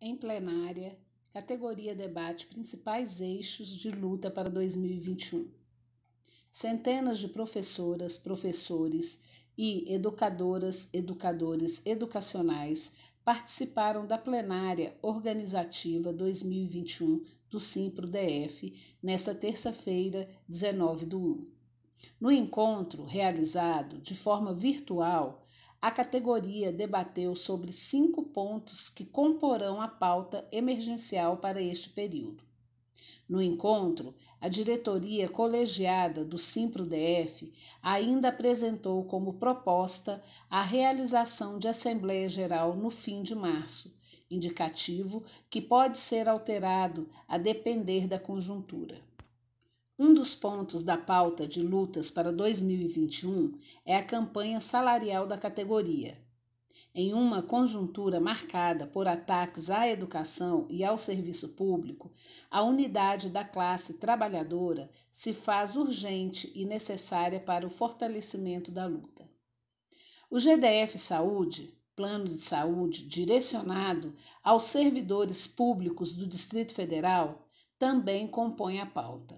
em plenária, categoria debate principais eixos de luta para 2021. Centenas de professoras, professores e educadoras, educadores educacionais participaram da plenária organizativa 2021 do Simpro DF nesta terça-feira, 19 do 1. No encontro realizado de forma virtual, a categoria debateu sobre cinco pontos que comporão a pauta emergencial para este período. No encontro, a diretoria colegiada do SIMPRO-DF ainda apresentou como proposta a realização de Assembleia Geral no fim de março, indicativo que pode ser alterado a depender da conjuntura. Um dos pontos da pauta de lutas para 2021 é a campanha salarial da categoria. Em uma conjuntura marcada por ataques à educação e ao serviço público, a unidade da classe trabalhadora se faz urgente e necessária para o fortalecimento da luta. O GDF Saúde, Plano de Saúde direcionado aos servidores públicos do Distrito Federal, também compõe a pauta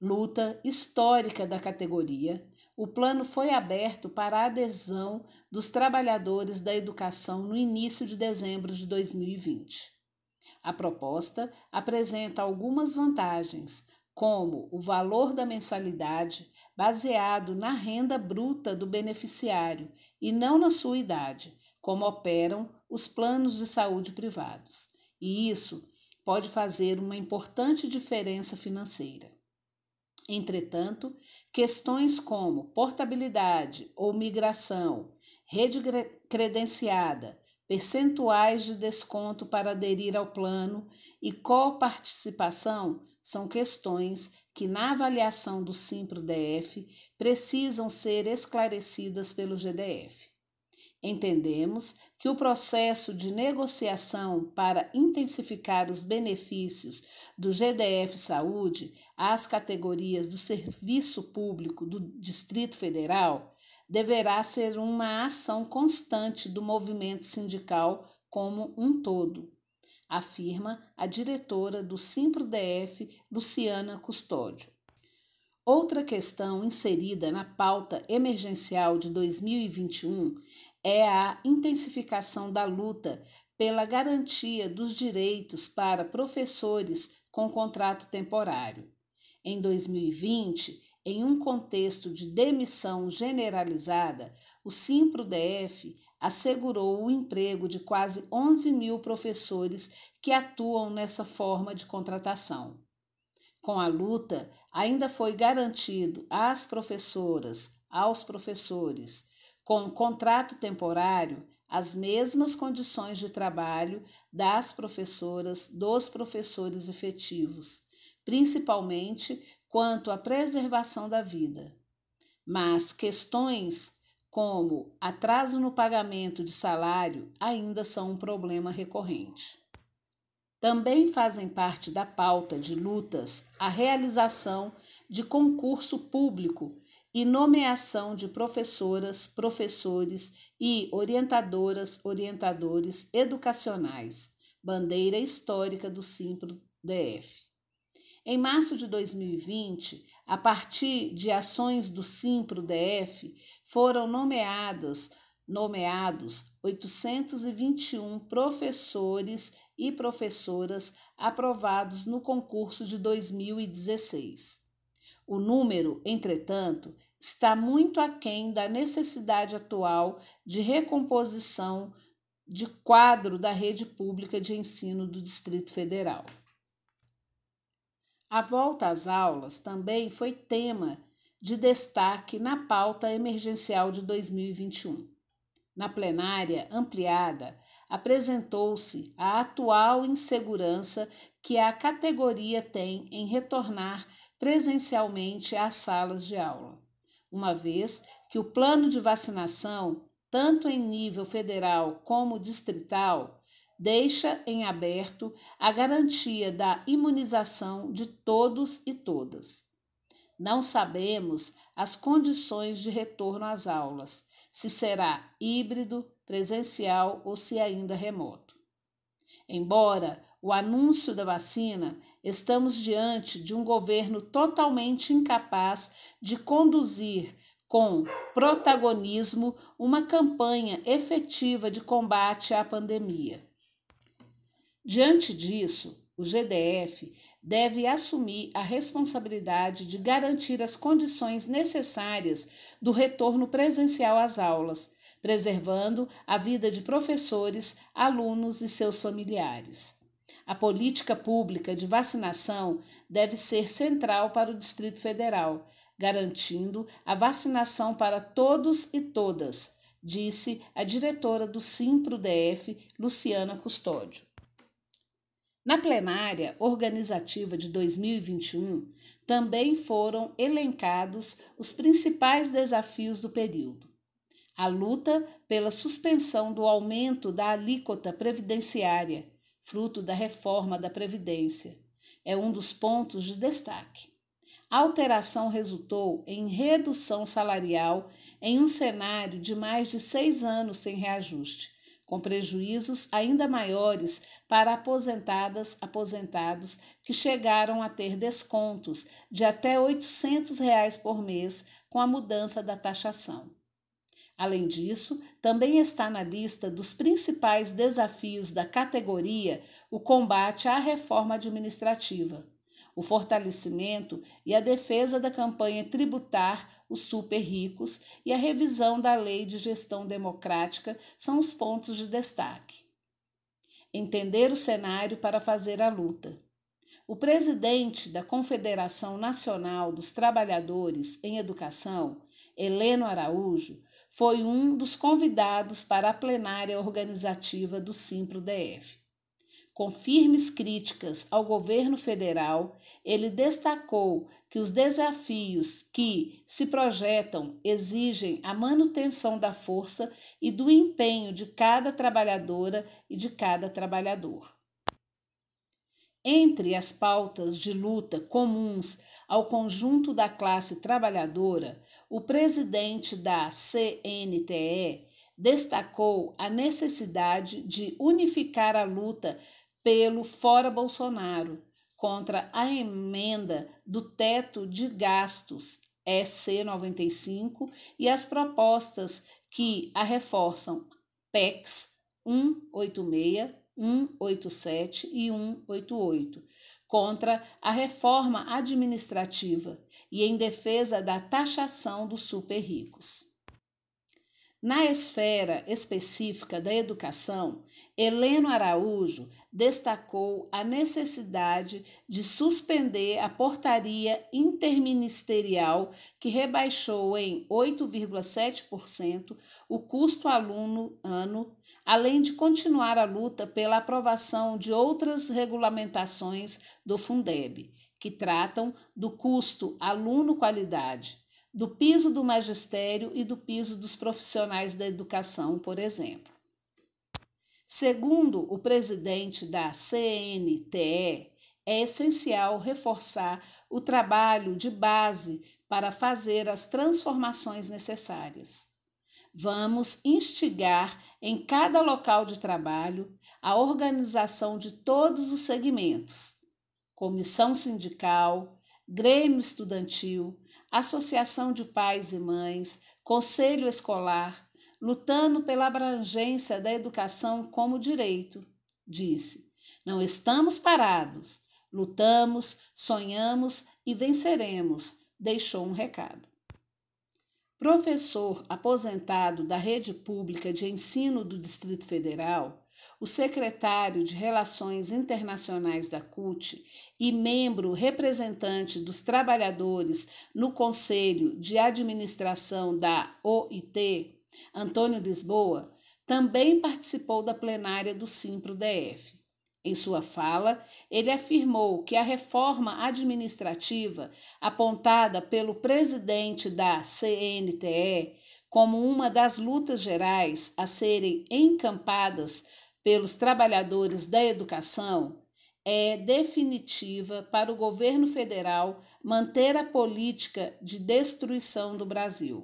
luta histórica da categoria, o plano foi aberto para a adesão dos trabalhadores da educação no início de dezembro de 2020. A proposta apresenta algumas vantagens, como o valor da mensalidade baseado na renda bruta do beneficiário e não na sua idade, como operam os planos de saúde privados. E isso pode fazer uma importante diferença financeira. Entretanto, questões como portabilidade ou migração, rede credenciada, percentuais de desconto para aderir ao plano e coparticipação são questões que, na avaliação do Simpro DF, precisam ser esclarecidas pelo GDF. Entendemos que o processo de negociação para intensificar os benefícios do GDF Saúde às categorias do serviço público do Distrito Federal deverá ser uma ação constante do movimento sindical como um todo, afirma a diretora do SimproDF, Luciana Custódio. Outra questão inserida na pauta emergencial de 2021 é a intensificação da luta pela garantia dos direitos para professores com contrato temporário. Em 2020, em um contexto de demissão generalizada, o SIMPRO-DF assegurou o emprego de quase 11 mil professores que atuam nessa forma de contratação. Com a luta, ainda foi garantido às professoras, aos professores, com contrato temporário as mesmas condições de trabalho das professoras, dos professores efetivos, principalmente quanto à preservação da vida. Mas questões como atraso no pagamento de salário ainda são um problema recorrente. Também fazem parte da pauta de lutas a realização de concurso público e nomeação de professoras, professores e orientadoras, orientadores educacionais, bandeira histórica do Simpro DF. Em março de 2020, a partir de ações do Simpro DF, foram nomeadas nomeados 821 professores e professoras aprovados no concurso de 2016. O número, entretanto, está muito aquém da necessidade atual de recomposição de quadro da rede pública de ensino do Distrito Federal. A volta às aulas também foi tema de destaque na pauta emergencial de 2021. Na plenária ampliada, apresentou-se a atual insegurança que a categoria tem em retornar presencialmente às salas de aula, uma vez que o plano de vacinação, tanto em nível federal como distrital, deixa em aberto a garantia da imunização de todos e todas. Não sabemos as condições de retorno às aulas, se será híbrido, presencial ou se ainda remoto. Embora o anúncio da vacina, estamos diante de um governo totalmente incapaz de conduzir com protagonismo uma campanha efetiva de combate à pandemia. Diante disso, o GDF deve assumir a responsabilidade de garantir as condições necessárias do retorno presencial às aulas, preservando a vida de professores, alunos e seus familiares. A política pública de vacinação deve ser central para o Distrito Federal, garantindo a vacinação para todos e todas, disse a diretora do SIMPRO-DF, Luciana Custódio. Na plenária organizativa de 2021, também foram elencados os principais desafios do período. A luta pela suspensão do aumento da alíquota previdenciária, fruto da reforma da Previdência. É um dos pontos de destaque. A alteração resultou em redução salarial em um cenário de mais de seis anos sem reajuste, com prejuízos ainda maiores para aposentadas, aposentados que chegaram a ter descontos de até R$ 800 reais por mês com a mudança da taxação. Além disso, também está na lista dos principais desafios da categoria o combate à reforma administrativa, o fortalecimento e a defesa da campanha tributar os super ricos e a revisão da lei de gestão democrática são os pontos de destaque. Entender o cenário para fazer a luta. O presidente da Confederação Nacional dos Trabalhadores em Educação, Heleno Araújo, foi um dos convidados para a plenária organizativa do Simpro DF. Com firmes críticas ao governo federal, ele destacou que os desafios que se projetam exigem a manutenção da força e do empenho de cada trabalhadora e de cada trabalhador. Entre as pautas de luta comuns ao conjunto da classe trabalhadora, o presidente da CNTE destacou a necessidade de unificar a luta pelo fora Bolsonaro contra a emenda do teto de gastos SC 95 e as propostas que a reforçam PECs 186, 187 e 188, contra a reforma administrativa e em defesa da taxação dos super-ricos. Na esfera específica da educação, Heleno Araújo destacou a necessidade de suspender a portaria interministerial que rebaixou em 8,7% o custo aluno ano, além de continuar a luta pela aprovação de outras regulamentações do Fundeb, que tratam do custo aluno qualidade do piso do magistério e do piso dos profissionais da educação, por exemplo. Segundo o presidente da CNTE, é essencial reforçar o trabalho de base para fazer as transformações necessárias. Vamos instigar em cada local de trabalho a organização de todos os segmentos: comissão sindical, grêmio estudantil, associação de pais e mães, conselho escolar, lutando pela abrangência da educação como direito, disse. Não estamos parados, lutamos, sonhamos e venceremos, deixou um recado. Professor aposentado da rede pública de ensino do Distrito Federal, o secretário de Relações Internacionais da CUT e membro representante dos trabalhadores no Conselho de Administração da OIT, Antônio Lisboa, também participou da plenária do Simpro-DF. Em sua fala, ele afirmou que a reforma administrativa apontada pelo presidente da CNTE como uma das lutas gerais a serem encampadas pelos trabalhadores da educação é definitiva para o governo federal manter a política de destruição do Brasil.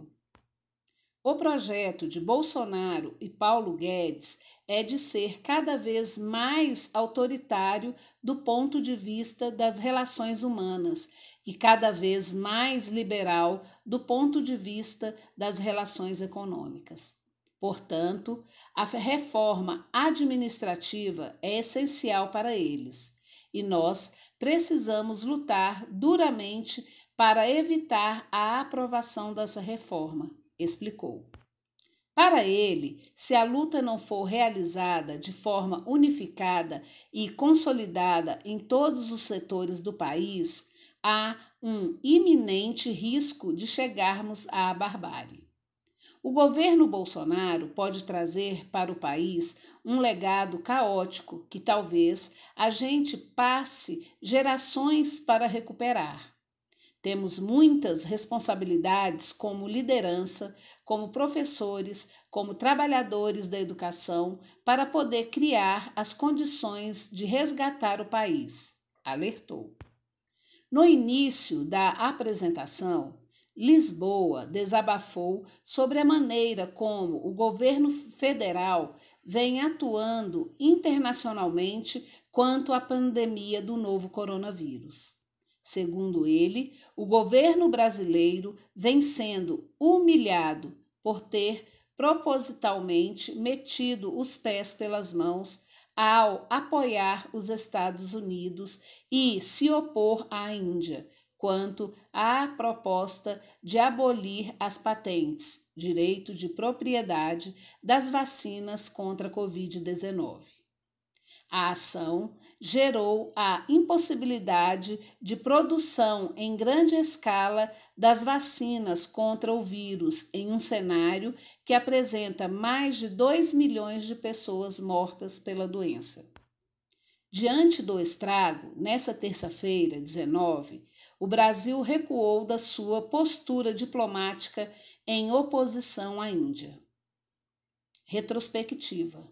O projeto de Bolsonaro e Paulo Guedes é de ser cada vez mais autoritário do ponto de vista das relações humanas e cada vez mais liberal do ponto de vista das relações econômicas. Portanto, a reforma administrativa é essencial para eles e nós precisamos lutar duramente para evitar a aprovação dessa reforma, explicou. Para ele, se a luta não for realizada de forma unificada e consolidada em todos os setores do país, há um iminente risco de chegarmos à barbárie. O governo Bolsonaro pode trazer para o país um legado caótico que talvez a gente passe gerações para recuperar. Temos muitas responsabilidades como liderança, como professores, como trabalhadores da educação, para poder criar as condições de resgatar o país, alertou. No início da apresentação, Lisboa desabafou sobre a maneira como o governo federal vem atuando internacionalmente quanto à pandemia do novo coronavírus. Segundo ele, o governo brasileiro vem sendo humilhado por ter propositalmente metido os pés pelas mãos ao apoiar os Estados Unidos e se opor à Índia, quanto à proposta de abolir as patentes, direito de propriedade das vacinas contra a Covid-19. A ação gerou a impossibilidade de produção em grande escala das vacinas contra o vírus em um cenário que apresenta mais de 2 milhões de pessoas mortas pela doença. Diante do estrago, nessa terça-feira, 19, o Brasil recuou da sua postura diplomática em oposição à Índia. Retrospectiva.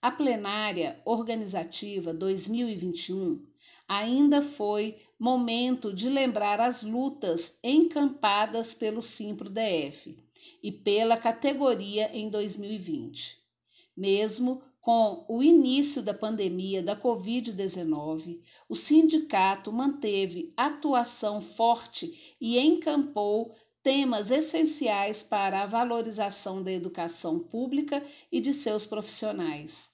A plenária organizativa 2021 ainda foi momento de lembrar as lutas encampadas pelo Simpro DF e pela categoria em 2020. Mesmo com o início da pandemia da Covid-19, o sindicato manteve atuação forte e encampou temas essenciais para a valorização da educação pública e de seus profissionais.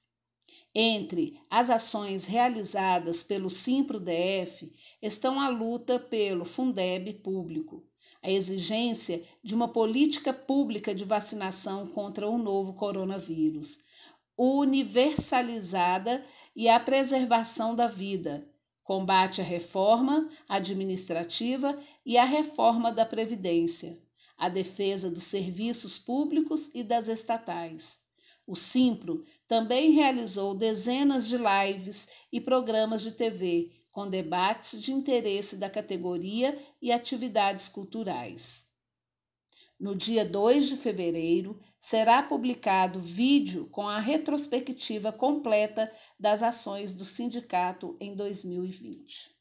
Entre as ações realizadas pelo SIMPRO-DF estão a luta pelo Fundeb público, a exigência de uma política pública de vacinação contra o novo coronavírus, universalizada e a preservação da vida. Combate à reforma administrativa e à reforma da Previdência, a defesa dos serviços públicos e das estatais. O Simpro também realizou dezenas de lives e programas de TV com debates de interesse da categoria e atividades culturais. No dia 2 de fevereiro, será publicado vídeo com a retrospectiva completa das ações do sindicato em 2020.